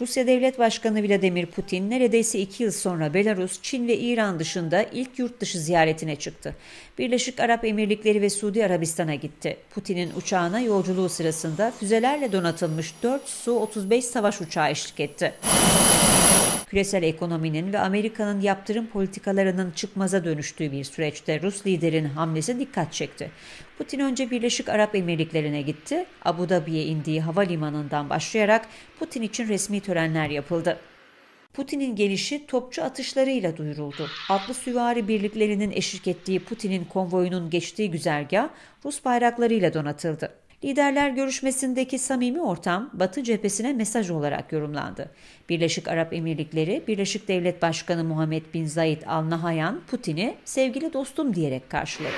Rusya Devlet Başkanı Vladimir Putin neredeyse iki yıl sonra Belarus, Çin ve İran dışında ilk yurt dışı ziyaretine çıktı. Birleşik Arap Emirlikleri ve Suudi Arabistan'a gitti. Putin'in uçağına yolculuğu sırasında füzelerle donatılmış 4 Su-35 savaş uçağı eşlik etti küresel ekonominin ve Amerika'nın yaptırım politikalarının çıkmaza dönüştüğü bir süreçte Rus liderin hamlesi dikkat çekti. Putin önce Birleşik Arap Emirlikleri'ne gitti, Abu Dhabi'ye indiği havalimanından başlayarak Putin için resmi törenler yapıldı. Putin'in gelişi topçu atışlarıyla duyuruldu. Atlı süvari birliklerinin eşlik ettiği Putin'in konvoyunun geçtiği güzergah Rus bayraklarıyla donatıldı. Liderler görüşmesindeki samimi ortam Batı cephesine mesaj olarak yorumlandı. Birleşik Arap Emirlikleri, Birleşik Devlet Başkanı Muhammed Bin Zayed Al Nahyan Putin'i sevgili dostum diyerek karşıladı.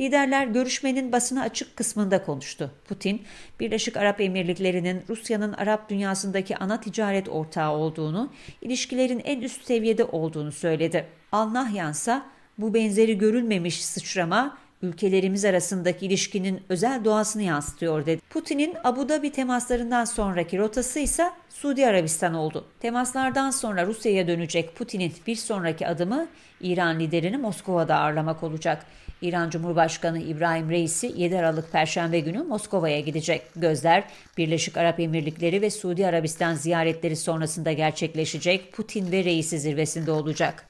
Liderler görüşmenin basına açık kısmında konuştu. Putin, Birleşik Arap Emirlikleri'nin Rusya'nın Arap dünyasındaki ana ticaret ortağı olduğunu, ilişkilerin en üst seviyede olduğunu söyledi. Al Nahyan ise bu benzeri görülmemiş sıçrama ülkelerimiz arasındaki ilişkinin özel doğasını yansıtıyor dedi. Putin'in Abu Dhabi temaslarından sonraki rotası ise Suudi Arabistan oldu. Temaslardan sonra Rusya'ya dönecek Putin'in bir sonraki adımı İran liderini Moskova'da ağırlamak olacak. İran Cumhurbaşkanı İbrahim Reisi 7 Aralık Perşembe günü Moskova'ya gidecek. Gözler Birleşik Arap Emirlikleri ve Suudi Arabistan ziyaretleri sonrasında gerçekleşecek Putin ve Reisi zirvesinde olacak.